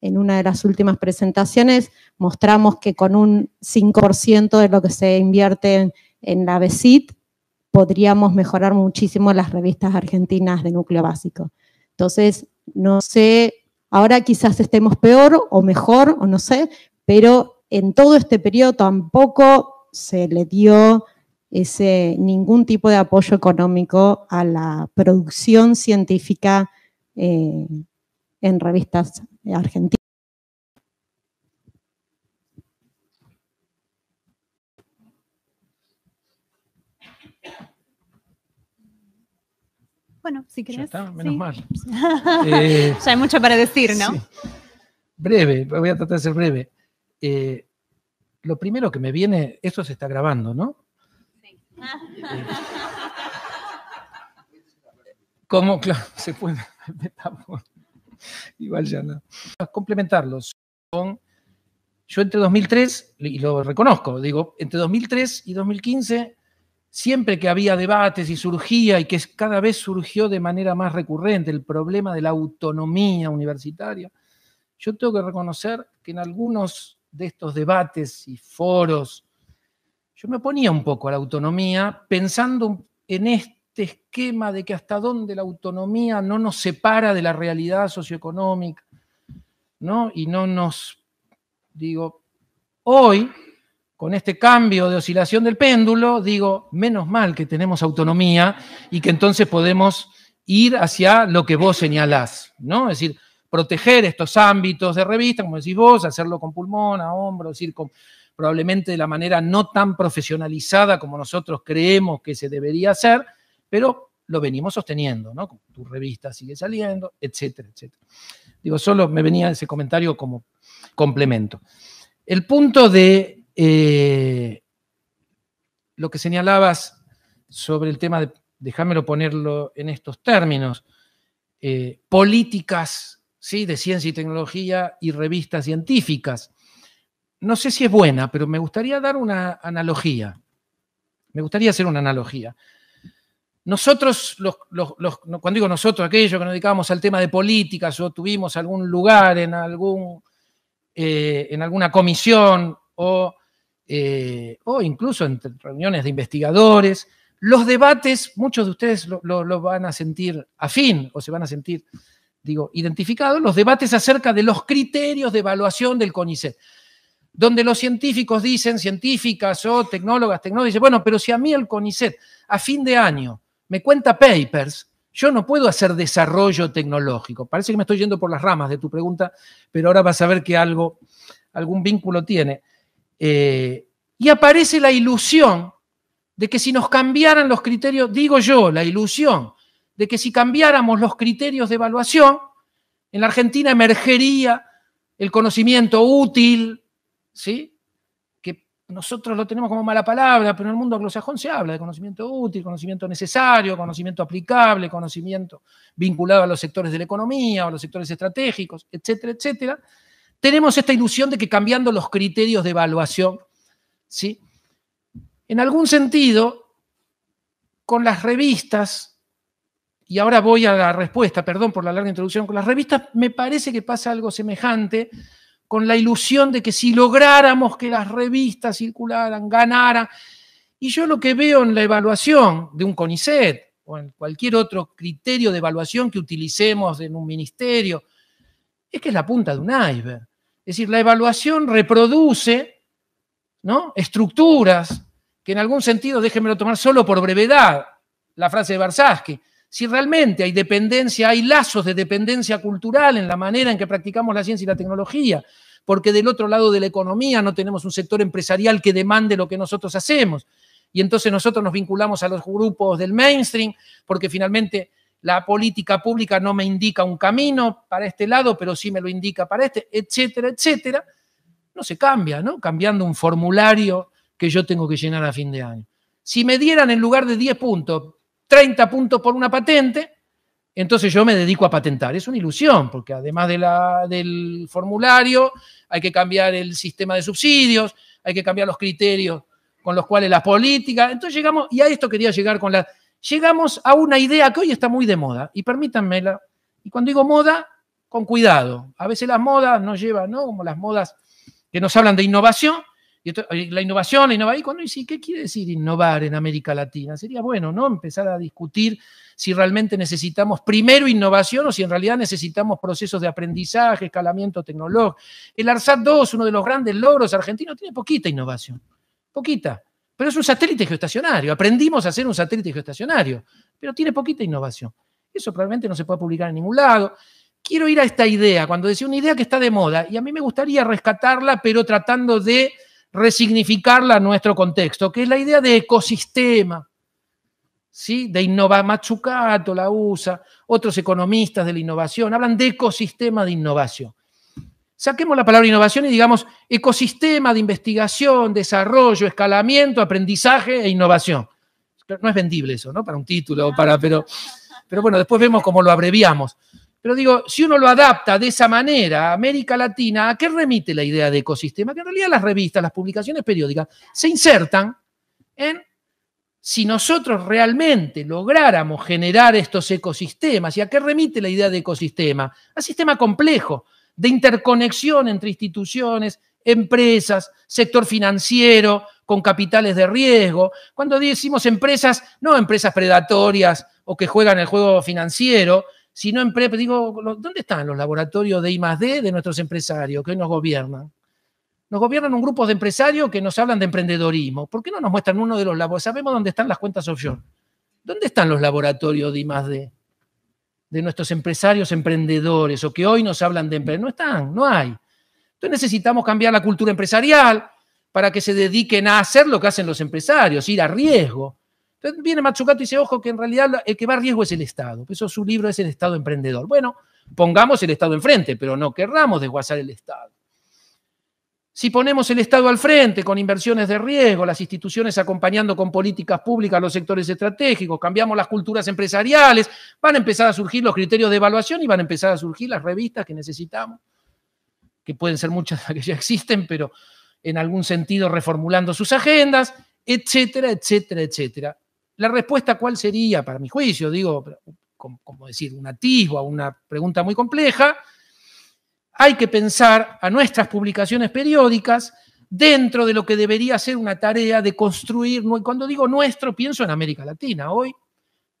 en una de las últimas presentaciones, mostramos que con un 5% de lo que se invierte en, la BESIT podríamos mejorar muchísimo las revistas argentinas de núcleo básico. Entonces, no sé, ahora quizás estemos peor o mejor, o no sé, pero en todo este periodo tampoco se le dio ese, ningún tipo de apoyo económico a la producción científica eh, en revistas argentinas. Bueno, si querés. menos mal. ya hay mucho para decir, ¿no? Breve, voy a tratar de ser breve. Eh, lo primero que me viene, eso se está grabando, ¿no? Sí. ¿Cómo? Claro, se puede. Igual ya no. Complementarlos Yo entre 2003, y lo reconozco, digo, entre 2003 y 2015 siempre que había debates y surgía y que cada vez surgió de manera más recurrente el problema de la autonomía universitaria, yo tengo que reconocer que en algunos de estos debates y foros, yo me ponía un poco a la autonomía pensando en este esquema de que hasta dónde la autonomía no nos separa de la realidad socioeconómica, ¿no? Y no nos, digo, hoy con este cambio de oscilación del péndulo, digo, menos mal que tenemos autonomía y que entonces podemos ir hacia lo que vos señalás, ¿no? Es decir, proteger estos ámbitos de revista, como decís vos, hacerlo con pulmón, a hombro, es decir, probablemente de la manera no tan profesionalizada como nosotros creemos que se debería hacer, pero lo venimos sosteniendo, ¿no? Tu revista sigue saliendo, etcétera, etcétera. Digo, solo me venía ese comentario como complemento. El punto de eh, lo que señalabas sobre el tema de, déjamelo ponerlo en estos términos, eh, políticas ¿sí? de ciencia y tecnología y revistas científicas. No sé si es buena, pero me gustaría dar una analogía. Me gustaría hacer una analogía. Nosotros, cuando digo nosotros, aquellos que nos dedicamos al tema de políticas o tuvimos algún lugar en, algún, eh, en alguna comisión o eh, o incluso en reuniones de investigadores. Los debates, muchos de ustedes lo, van a sentir afín o se van a sentir, digo, identificados, los debates acerca de los criterios de evaluación del CONICET donde los científicos dicen, científicas o tecnólogas, tecnólogos, bueno, pero si a mí el CONICET a fin de año me cuenta papers, yo no puedo hacer desarrollo tecnológico. Parece que me estoy yendo por las ramas de tu pregunta, pero ahora vas a ver que algo, algún vínculo tiene. Eh, y aparece la ilusión de que si nos cambiaran los criterios, digo yo, la ilusión de que si cambiáramos los criterios de evaluación, en la Argentina emergería el conocimiento útil, ¿sí? que nosotros lo tenemos como mala palabra, pero en el mundo anglosajón se habla de conocimiento útil, conocimiento necesario, conocimiento aplicable, conocimiento vinculado a los sectores de la economía o a los sectores estratégicos, etcétera, etcétera tenemos esta ilusión de que cambiando los criterios de evaluación, ¿sí? En algún sentido, con las revistas, y ahora voy a la respuesta, perdón por la larga introducción, con las revistas me parece que pasa algo semejante, con la ilusión de que si lográramos que las revistas circularan, ganara y yo lo que veo en la evaluación de un CONICET o en cualquier otro criterio de evaluación que utilicemos en un ministerio, es que es la punta de un iceberg. Es decir, la evaluación reproduce ¿no? estructuras que en algún sentido, déjenmelo tomar solo por brevedad, la frase de Barsaski, si realmente hay dependencia, hay lazos de dependencia cultural en la manera en que practicamos la ciencia y la tecnología, porque del otro lado de la economía no tenemos un sector empresarial que demande lo que nosotros hacemos. Y entonces nosotros nos vinculamos a los grupos del mainstream, porque finalmente la política pública no me indica un camino para este lado, pero sí me lo indica para este, etcétera, etcétera, no se cambia, ¿no? Cambiando un formulario que yo tengo que llenar a fin de año. Si me dieran en lugar de 10 puntos, 30 puntos por una patente, entonces yo me dedico a patentar. Es una ilusión, porque además del formulario, hay que cambiar el sistema de subsidios, hay que cambiar los criterios con los cuales la política... Entonces llegamos, y a esto quería llegar con la llegamos a una idea que hoy está muy de moda, y permítanmela, y cuando digo moda, con cuidado. A veces las modas nos llevan, ¿no? Como las modas que nos hablan de innovación, y eh, la innovación, la innovación, y cuando dice, ¿qué quiere decir innovar en América Latina? Sería bueno, ¿no? Empezar a discutir si realmente necesitamos primero innovación o si en realidad necesitamos procesos de aprendizaje, escalamiento tecnológico. El ARSAT 2, uno de los grandes logros argentinos, tiene poquita innovación, poquita. Pero es un satélite geoestacionario. Aprendimos a hacer un satélite geoestacionario, pero tiene poquita innovación. Eso probablemente no se pueda publicar en ningún lado. Quiero ir a esta idea, cuando decía una idea que está de moda, y a mí me gustaría rescatarla, pero tratando de resignificarla a nuestro contexto, que es la idea de ecosistema. ¿Sí? De innova Machucato la usa, otros economistas de la innovación hablan de ecosistema de innovación. Saquemos la palabra innovación y digamos ecosistema de investigación, desarrollo, escalamiento, aprendizaje e innovación. No es vendible eso, ¿no? Para un título, para, pero, pero bueno, después vemos cómo lo abreviamos. Pero digo, si uno lo adapta de esa manera a América Latina, ¿a qué remite la idea de ecosistema? Que en realidad las revistas, las publicaciones periódicas se insertan en si nosotros realmente lográramos generar estos ecosistemas, ¿y a qué remite la idea de ecosistema? A sistema complejo, de interconexión entre instituciones, empresas, sector financiero, con capitales de riesgo. Cuando decimos empresas, no empresas predatorias o que juegan el juego financiero, sino empresas, digo, ¿dónde están los laboratorios de I +D de nuestros empresarios que hoy nos gobiernan? Nos gobiernan un grupo de empresarios que nos hablan de emprendedorismo. ¿Por qué no nos muestran uno de los laboratorios? Sabemos dónde están las cuentas offshore. ¿Dónde están los laboratorios de I de nuestros empresarios emprendedores o que hoy nos hablan de emprender. No están, no hay. Entonces necesitamos cambiar la cultura empresarial para que se dediquen a hacer lo que hacen los empresarios, ir a riesgo. Entonces viene Matsukato y dice, ojo, que en realidad el que va a riesgo es el Estado. Por eso su libro es el Estado emprendedor. Bueno, pongamos el Estado enfrente, pero no querramos desguazar el Estado. Si ponemos el Estado al frente con inversiones de riesgo, las instituciones acompañando con políticas públicas los sectores estratégicos, cambiamos las culturas empresariales, van a empezar a surgir los criterios de evaluación y van a empezar a surgir las revistas que necesitamos, que pueden ser muchas las que ya existen, pero en algún sentido reformulando sus agendas, etcétera, etcétera, etcétera. La respuesta cuál sería, para mi juicio, digo, como decir, un atisbo a una pregunta muy compleja, hay que pensar a nuestras publicaciones periódicas dentro de lo que debería ser una tarea de construir, cuando digo nuestro, pienso en América Latina. Hoy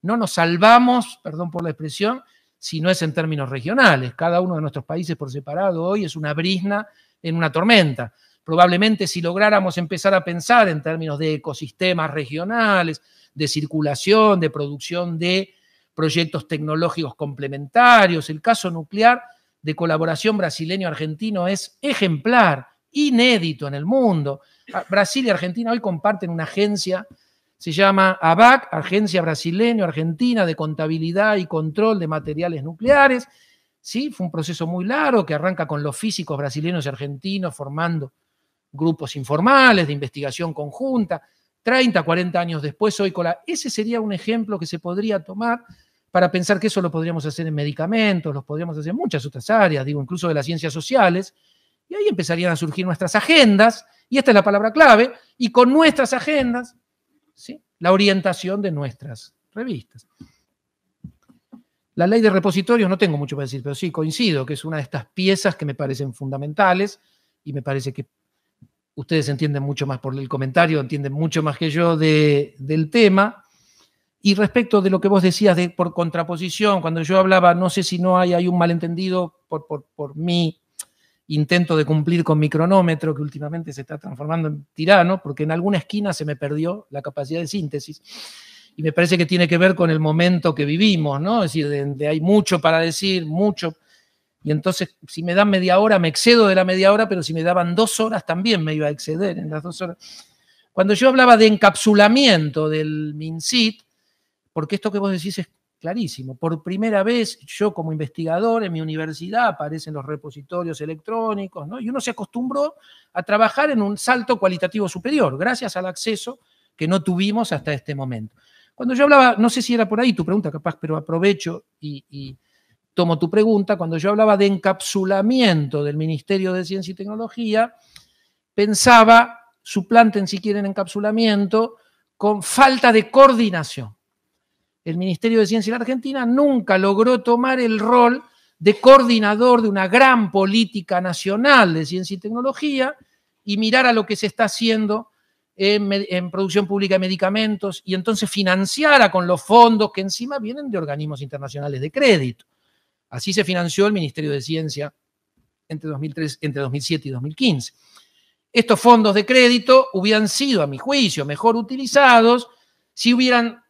no nos salvamos, perdón por la expresión, si no es en términos regionales. Cada uno de nuestros países por separado hoy es una brisna en una tormenta. Probablemente si lográramos empezar a pensar en términos de ecosistemas regionales, de circulación, de producción de proyectos tecnológicos complementarios, el caso nuclear de colaboración brasileño-argentino es ejemplar, inédito en el mundo. Ah, Brasil y Argentina hoy comparten una agencia, se llama ABAC, Agencia Brasileño-Argentina de Contabilidad y Control de Materiales Nucleares. ¿sí? Fue un proceso muy largo que arranca con los físicos brasileños y argentinos formando grupos informales de investigación conjunta. 30, 40 años después, hoy Ese sería un ejemplo que se podría tomar para pensar que eso lo podríamos hacer en medicamentos, lo podríamos hacer en muchas otras áreas, digo, incluso de las ciencias sociales, y ahí empezarían a surgir nuestras agendas, y esta es la palabra clave, y con nuestras agendas, ¿sí? la orientación de nuestras revistas. La ley de repositorios, no tengo mucho para decir, pero sí coincido que es una de estas piezas que me parecen fundamentales y me parece que ustedes entienden mucho más por el comentario, entienden mucho más que yo del tema. Y respecto de lo que vos decías de, por contraposición, cuando yo hablaba, no sé si no hay, hay un malentendido por, mi intento de cumplir con mi cronómetro, que últimamente se está transformando en tirano, porque en alguna esquina se me perdió la capacidad de síntesis. Y me parece que tiene que ver con el momento que vivimos, ¿no? Es decir, de, hay mucho para decir, mucho. Y entonces, si me dan media hora, me excedo de la media hora, pero si me daban dos horas, también me iba a exceder en las dos horas. Cuando yo hablaba de encapsulamiento del MINSIT, porque esto que vos decís es clarísimo. Por primera vez, yo como investigador en mi universidad aparecen los repositorios electrónicos, ¿no? Y uno se acostumbró a trabajar en un salto cualitativo superior, gracias al acceso que no tuvimos hasta este momento. Cuando yo hablaba, no sé si era por ahí tu pregunta, capaz, pero aprovecho y, y tomo tu pregunta. Cuando yo hablaba de encapsulamiento del Ministerio de Ciencia y Tecnología, pensaba, suplanten si quieren encapsulamiento, con falta de coordinación el Ministerio de Ciencia de la Argentina nunca logró tomar el rol de coordinador de una gran política nacional de ciencia y tecnología y mirar a lo que se está haciendo en, producción pública de medicamentos y entonces financiara con los fondos que encima vienen de organismos internacionales de crédito. Así se financió el Ministerio de Ciencia entre, 2003, entre 2007 y 2015. Estos fondos de crédito hubieran sido, a mi juicio, mejor utilizados si hubieran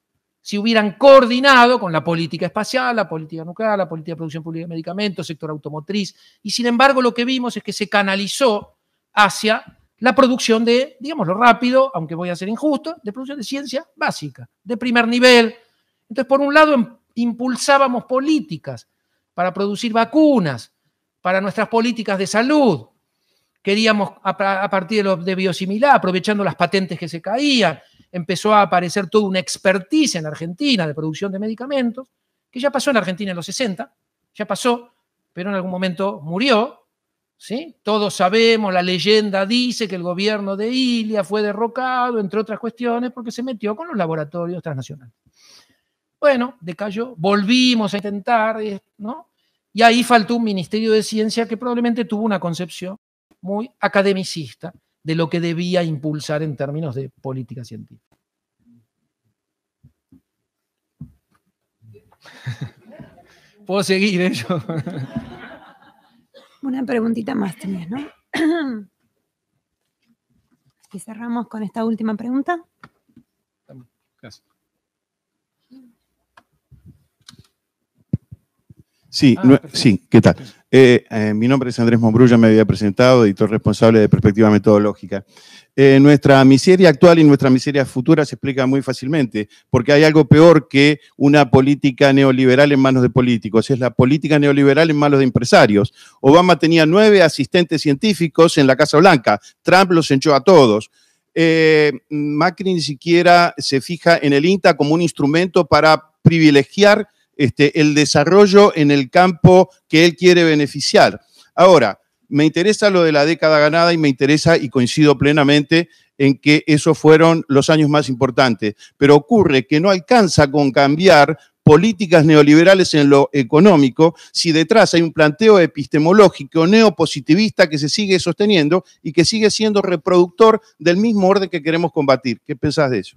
si hubieran coordinado con la política espacial, la política nuclear, la política de producción pública de medicamentos, sector automotriz. Y sin embargo, lo que vimos es que se canalizó hacia la producción de, digámoslo rápido, aunque voy a ser injusto, de producción de ciencia básica, de primer nivel. Entonces, por un lado, em, impulsábamos políticas para producir vacunas, para nuestras políticas de salud. Queríamos, a, partir de, los de biosimilar, aprovechando las patentes que se caían, empezó a aparecer toda una experticia en Argentina de producción de medicamentos, que ya pasó en Argentina en los 60, ya pasó, pero en algún momento murió. ¿sí? Todos sabemos, la leyenda dice que el gobierno de Ilia fue derrocado, entre otras cuestiones, porque se metió con los laboratorios transnacionales. Bueno, de decayó, volvimos a intentar, eh, ¿no? Y ahí faltó un Ministerio de Ciencia que probablemente tuvo una concepción muy academicista de lo que debía impulsar en términos de política científica. Puedo seguir, eso. ¿eh? Una preguntita más tenías, ¿no? Y cerramos con esta última pregunta. Sí, ah, sí, ¿qué tal? Eh, eh, mi nombre es Andrés Mombrulla, me había presentado, editor responsable de Perspectiva Metodológica. Eh, nuestra miseria actual y nuestra miseria futura se explica muy fácilmente, porque hay algo peor que una política neoliberal en manos de políticos, es la política neoliberal en manos de empresarios. Obama tenía nueve asistentes científicos en la Casa Blanca, Trump los echó a todos. Macri ni siquiera se fija en el INTA como un instrumento para privilegiar este, el desarrollo en el campo que él quiere beneficiar. Ahora, me interesa lo de la década ganada y me interesa y coincido plenamente en que esos fueron los años más importantes, pero ocurre que no alcanza con cambiar políticas neoliberales en lo económico, si detrás hay un planteo epistemológico neopositivista que se sigue sosteniendo y que sigue siendo reproductor del mismo orden que queremos combatir. ¿Qué pensás de eso?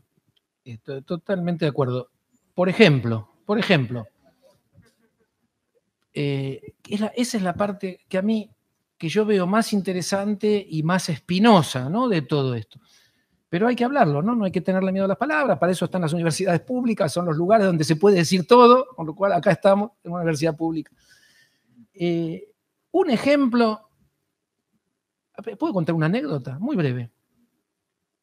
Estoy totalmente de acuerdo. Por ejemplo, por ejemplo, eh, esa es la parte que a mí, que yo veo más interesante y más espinosa de todo esto. Pero hay que hablarlo, ¿no? No hay que tenerle miedo a las palabras, para eso están las universidades públicas, son los lugares donde se puede decir todo, con lo cual acá estamos en una universidad pública. Eh, un ejemplo, puedo contar una anécdota muy breve.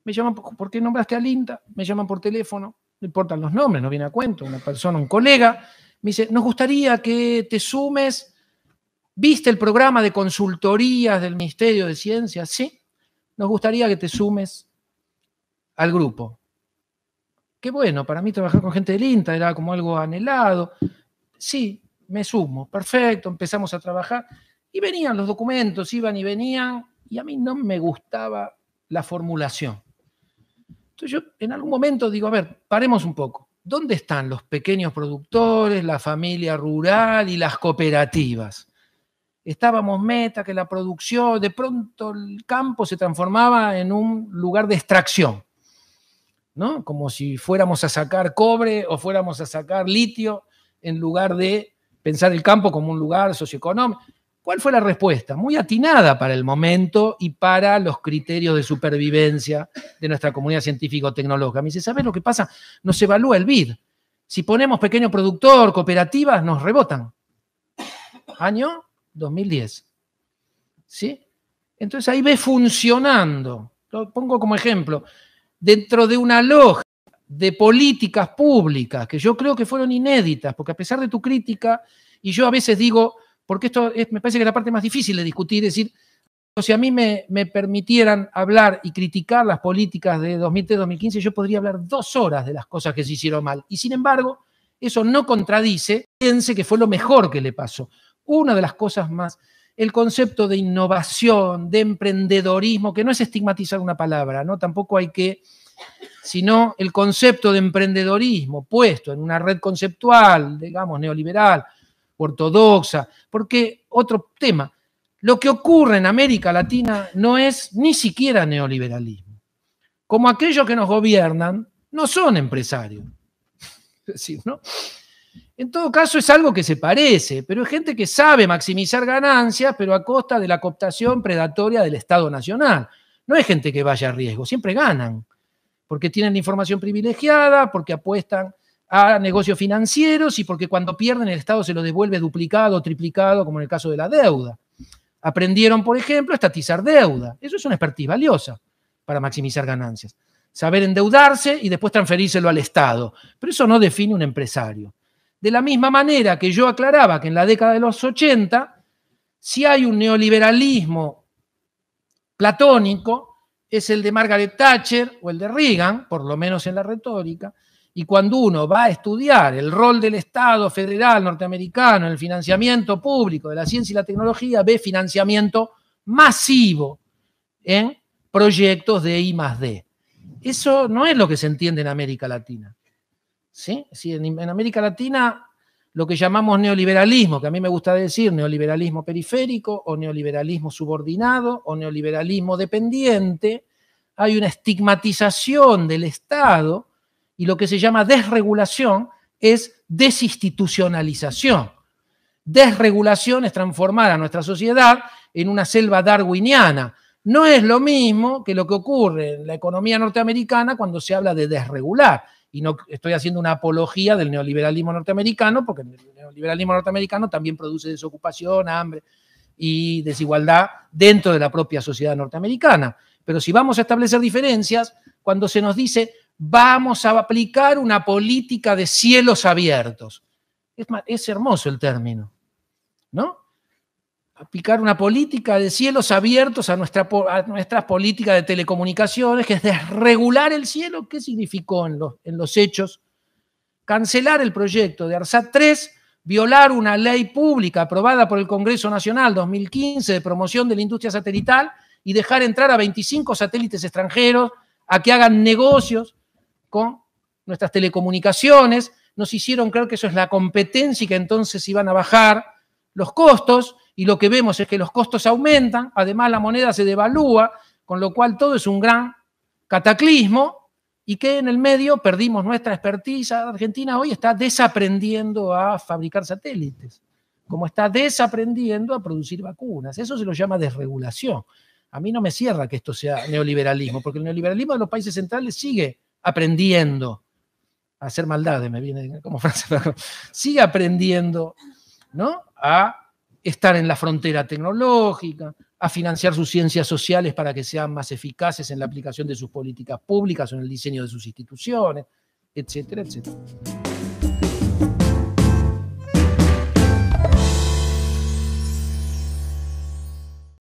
Me llaman, ¿por qué nombraste a Linda? Me llaman por teléfono, no importan los nombres, no viene a cuento, una persona, un colega, me dice, nos gustaría que te sumes. ¿Viste el programa de consultorías del Ministerio de Ciencias? Sí. Nos gustaría que te sumes al grupo. Qué bueno, para mí trabajar con gente del INTA era como algo anhelado. Sí, me sumo, perfecto, empezamos a trabajar. Y venían los documentos, iban y venían, y a mí no me gustaba la formulación. Entonces yo en algún momento digo, a ver, paremos un poco. ¿dónde están los pequeños productores, la familia rural y las cooperativas? Estábamos meta que la producción, de pronto el campo se transformaba en un lugar de extracción, ¿no? Como si fuéramos a sacar cobre o fuéramos a sacar litio en lugar de pensar el campo como un lugar socioeconómico. ¿Cuál fue la respuesta? Muy atinada para el momento y para los criterios de supervivencia de nuestra comunidad científico-tecnológica. Me dice, ¿sabes lo que pasa? Nos evalúa el BID. Si ponemos pequeño productor, cooperativas, nos rebotan. Año 2010. ¿Sí? Entonces ahí ve funcionando. Lo pongo como ejemplo. Dentro de una loja de políticas públicas que yo creo que fueron inéditas, porque a pesar de tu crítica, y yo a veces digo, porque esto me parece que es la parte más difícil de discutir, es decir, si a mí me, permitieran hablar y criticar las políticas de 2003-2015, yo podría hablar dos horas de las cosas que se hicieron mal. Y sin embargo, eso no contradice, piense que fue lo mejor que le pasó. Una de las cosas más, el concepto de innovación, de emprendedorismo, que no es estigmatizar una palabra, ¿no? Tampoco hay que, sino el concepto de emprendedorismo puesto en una red conceptual, digamos, neoliberal, ortodoxa, porque otro tema, lo que ocurre en América Latina no es ni siquiera neoliberalismo. Como aquellos que nos gobiernan no son empresarios. ¿no? En todo caso es algo que se parece, pero es gente que sabe maximizar ganancias, pero a costa de la cooptación predatoria del Estado Nacional. No es gente que vaya a riesgo, siempre ganan, porque tienen información privilegiada, porque apuestan a negocios financieros y porque cuando pierden el Estado se lo devuelve duplicado, o triplicado, como en el caso de la deuda. Aprendieron, por ejemplo, a estatizar deuda. Eso es una expertise valiosa para maximizar ganancias. Saber endeudarse y después transferírselo al Estado. Pero eso no define un empresario. De la misma manera que yo aclaraba que en la década de los 80, si hay un neoliberalismo platónico, es el de Margaret Thatcher o el de Reagan, por lo menos en la retórica, y cuando uno va a estudiar el rol del Estado federal norteamericano en el financiamiento público de la ciencia y la tecnología, ve financiamiento masivo en proyectos de I más D. Eso no es lo que se entiende en América Latina. ¿Sí? en América Latina lo que llamamos neoliberalismo, que a mí me gusta decir neoliberalismo periférico o neoliberalismo subordinado o neoliberalismo dependiente, hay una estigmatización del Estado y lo que se llama desregulación es desinstitucionalización. Desregulación es transformar a nuestra sociedad en una selva darwiniana. No es lo mismo que lo que ocurre en la economía norteamericana cuando se habla de desregular. Y no estoy haciendo una apología del neoliberalismo norteamericano, porque el neoliberalismo norteamericano también produce desocupación, hambre y desigualdad dentro de la propia sociedad norteamericana. Pero si vamos a establecer diferencias, cuando se nos dice vamos a aplicar una política de cielos abiertos. Es, hermoso el término, ¿no? Aplicar una política de cielos abiertos a, nuestra, a nuestras políticas de telecomunicaciones, que es desregular el cielo. ¿Qué significó en los, en los hechos? Cancelar el proyecto de ARSAT 3 violar una ley pública aprobada por el Congreso Nacional 2015 de promoción de la industria satelital y dejar entrar a 25 satélites extranjeros a que hagan negocios con nuestras telecomunicaciones, nos hicieron creer que eso es la competencia y que entonces iban a bajar los costos y lo que vemos es que los costos aumentan, además la moneda se devalúa, con lo cual todo es un gran cataclismo y que en el medio perdimos nuestra expertiza. Argentina hoy está desaprendiendo a fabricar satélites, como está desaprendiendo a producir vacunas. Eso se lo llama desregulación. A mí no me cierra que esto sea neoliberalismo, porque el neoliberalismo de los países centrales sigue aprendiendo. A hacer maldades me viene como frase, sigue aprendiendo, ¿no? A estar en la frontera tecnológica, a financiar sus ciencias sociales para que sean más eficaces en la aplicación de sus políticas públicas o en el diseño de sus instituciones, etcétera, etcétera.